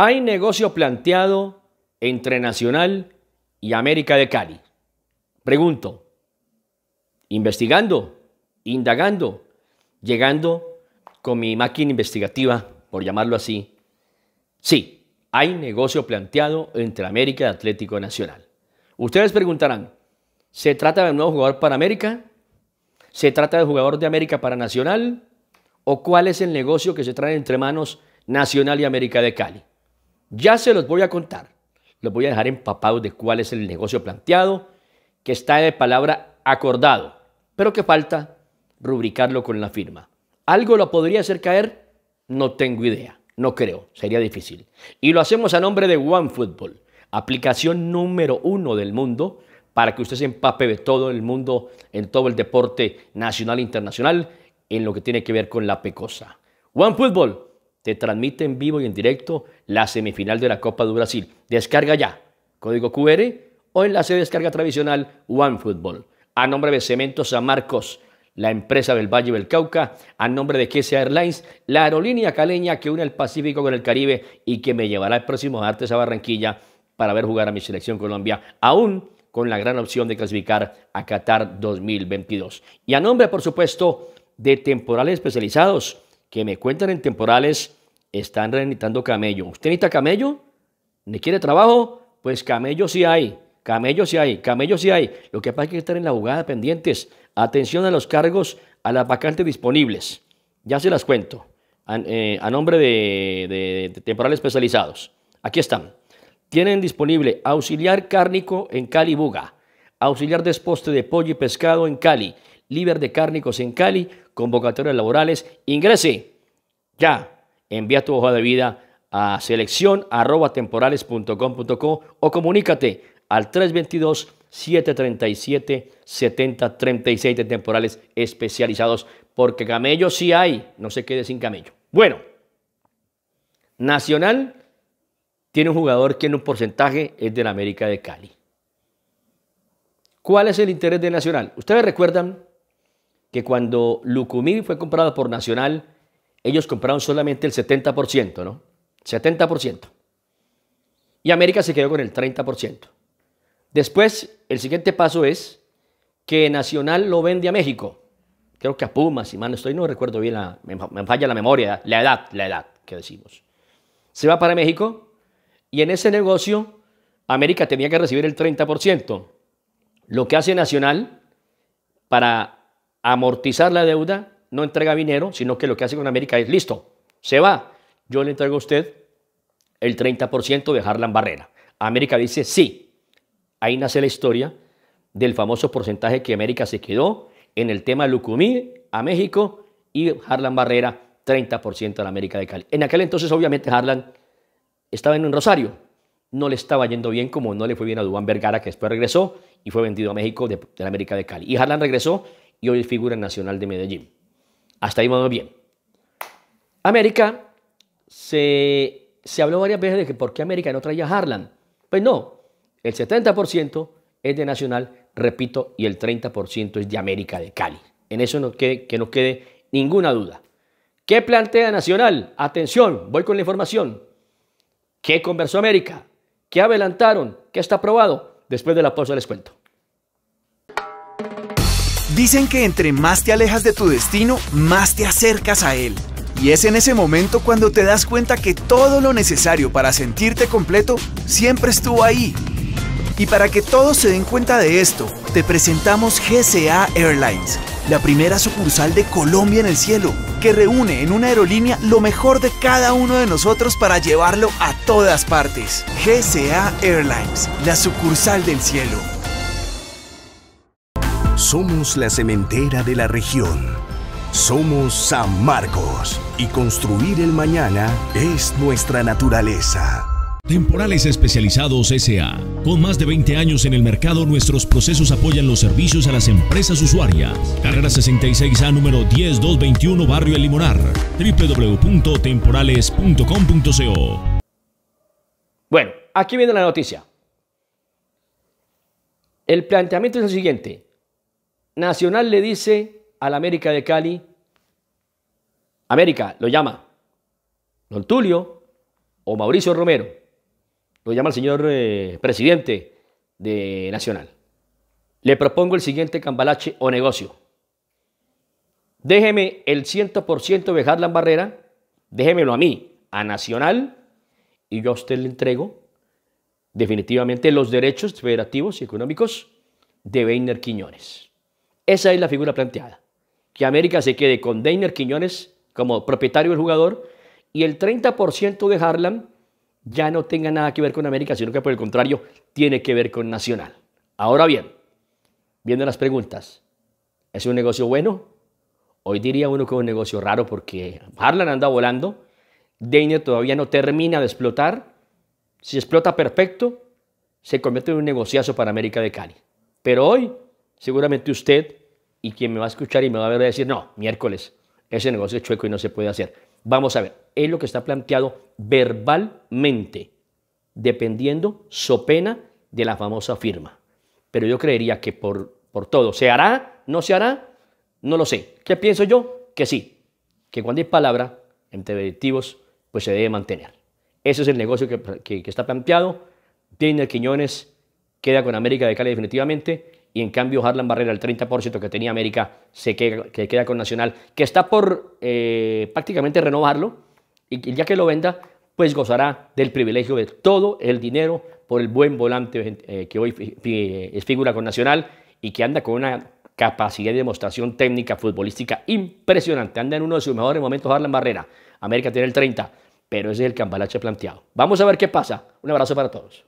Hay negocio planteado entre Nacional y América de Cali. Pregunto, investigando, indagando, llegando con mi máquina investigativa, por llamarlo así. Sí, hay negocio planteado entre América y Atlético Nacional. Ustedes preguntarán, ¿se trata de un nuevo jugador para América? ¿Se trata de jugador de América para Nacional? ¿O cuál es el negocio que se trae entre manos Nacional y América de Cali? Ya se los voy a contar. Los voy a dejar empapados de cuál es el negocio planteado, que está de palabra acordado, pero que falta rubricarlo con la firma. ¿Algo lo podría hacer caer? No tengo idea, no creo, sería difícil. Y lo hacemos a nombre de OneFootball, aplicación número uno del mundo para que usted se empape de todo el mundo, en todo el deporte nacional e internacional, en lo que tiene que ver con la pecosa. OneFootball, te transmite en vivo y en directo la semifinal de la Copa de Brasil. Descarga ya, código QR o enlace de descarga tradicional OneFootball. A nombre de Cemento San Marcos, la empresa del Valle del Cauca, a nombre de Kesea Airlines, la aerolínea caleña que une el Pacífico con el Caribe y que me llevará el próximo martes a Barranquilla para ver jugar a mi selección Colombia, aún con la gran opción de clasificar a Qatar 2022. Y a nombre, por supuesto, de temporales especializados, que me cuentan en temporales están necesitando camello. ¿Usted necesita camello? ¿Ne quiere trabajo? Pues camello sí hay. Camello sí hay, camello sí hay. Lo que pasa es que estar en la jugada pendientes. Atención a los cargos, a las vacantes disponibles. Ya se las cuento. Eh, a, nombre de, temporales especializados. Aquí están. Tienen disponible auxiliar cárnico en Cali Buga, auxiliar desposte de pollo y pescado en Cali, liber de cárnicos en Cali, convocatorias laborales, ingrese ya, envía tu hoja de vida a selección temporales.com.co o comunícate al 322-737-7036 de temporales especializados, porque camello sí hay, no se quede sin camello. Bueno, Nacional tiene un jugador que en un porcentaje es de la América de Cali. ¿Cuál es el interés de Nacional? Ustedes recuerdan que cuando Lucumí fue comprado por Nacional, ellos compraron solamente el 70%, ¿no? 70%. Y América se quedó con el 30%. Después, el siguiente paso es que Nacional lo vende a México. Creo que a Pumas, si mal no estoy, no recuerdo bien, la, me, me falla la memoria, la edad, la edad que decimos. Se va para México y en ese negocio América tenía que recibir el 30%. Lo que hace Nacional para amortizar la deuda, no entrega dinero, sino que lo que hace con América es, listo, se va, yo le entrego a usted el 30% de Harlan Barrera. América dice, sí, ahí nace la historia del famoso porcentaje que América se quedó en el tema Lucumí a México y Harlan Barrera 30% a América de Cali. En aquel entonces obviamente Harlan estaba en un Rosario, no le estaba yendo bien como no le fue bien a Dubán Vergara que después regresó y fue vendido a México de, América de Cali. Y Harlan regresó y hoy figura nacional de Medellín. Hasta ahí vamos bien. América, se, habló varias veces de que por qué América no traía a Harlan. Pues no, el 70% es de Nacional, repito, y el 30% es de América de Cali. En eso no quede, que no quede ninguna duda. ¿Qué plantea Nacional? Atención, voy con la información. ¿Qué conversó América? ¿Qué adelantaron? ¿Qué está aprobado? Después de la pausa les cuento. Dicen que entre más te alejas de tu destino, más te acercas a él. Y es en ese momento cuando te das cuenta que todo lo necesario para sentirte completo siempre estuvo ahí. Y para que todos se den cuenta de esto, te presentamos GCA Airlines, la primera sucursal de Colombia en el cielo, que reúne en una aerolínea lo mejor de cada uno de nosotros para llevarlo a todas partes. GCA Airlines, la sucursal del cielo. Somos la cementera de la región. Somos San Marcos y construir el mañana es nuestra naturaleza. Temporales Especializados SA. Con más de 20 años en el mercado, nuestros procesos apoyan los servicios a las empresas usuarias. Carrera 66A número 10221, Barrio El Limonar. www.temporales.com.co. Bueno, aquí viene la noticia. El planteamiento es el siguiente. Nacional le dice la América de Cali, América, lo llama Don Tulio o Mauricio Romero, lo llama el señor eh, presidente de Nacional. Le propongo el siguiente cambalache o negocio. Déjeme el 100% de la barrera, déjemelo a mí, a Nacional, y yo a usted le entrego definitivamente los derechos federativos y económicos de Weiner Quiñones. Esa es la figura planteada. Que América se quede con Deiner Quiñones como propietario del jugador y el 30% de Harlan ya no tenga nada que ver con América, sino que por el contrario tiene que ver con Nacional. Ahora bien, viendo las preguntas, ¿es un negocio bueno? Hoy diría uno que es un negocio raro porque Harlan anda volando, Deiner todavía no termina de explotar, si explota perfecto, se convierte en un negociazo para América de Cali. Pero hoy seguramente usted y quien me va a escuchar y me va a ver decir, no, miércoles, ese negocio es chueco y no se puede hacer. Vamos a ver, es lo que está planteado verbalmente, dependiendo, so pena, de la famosa firma. Pero yo creería que por, todo, ¿se hará? ¿No se hará? No lo sé. ¿Qué pienso yo? Que sí, que cuando hay palabra entre directivos, pues se debe mantener. Ese es el negocio que, está planteado. tiene Quiñones queda con América de Cali definitivamente y en cambio Harlan Barrera, el 30% que tenía América, se queda, que queda con Nacional, que está por eh, prácticamente renovarlo y, ya que lo venda, pues gozará del privilegio de todo el dinero por el buen volante eh, que hoy es figura con Nacional y que anda con una capacidad de demostración técnica futbolística impresionante. Anda en uno de sus mejores momentos Harlan Barrera. América tiene el 30, pero ese es el cambalache planteado. Vamos a ver qué pasa. Un abrazo para todos.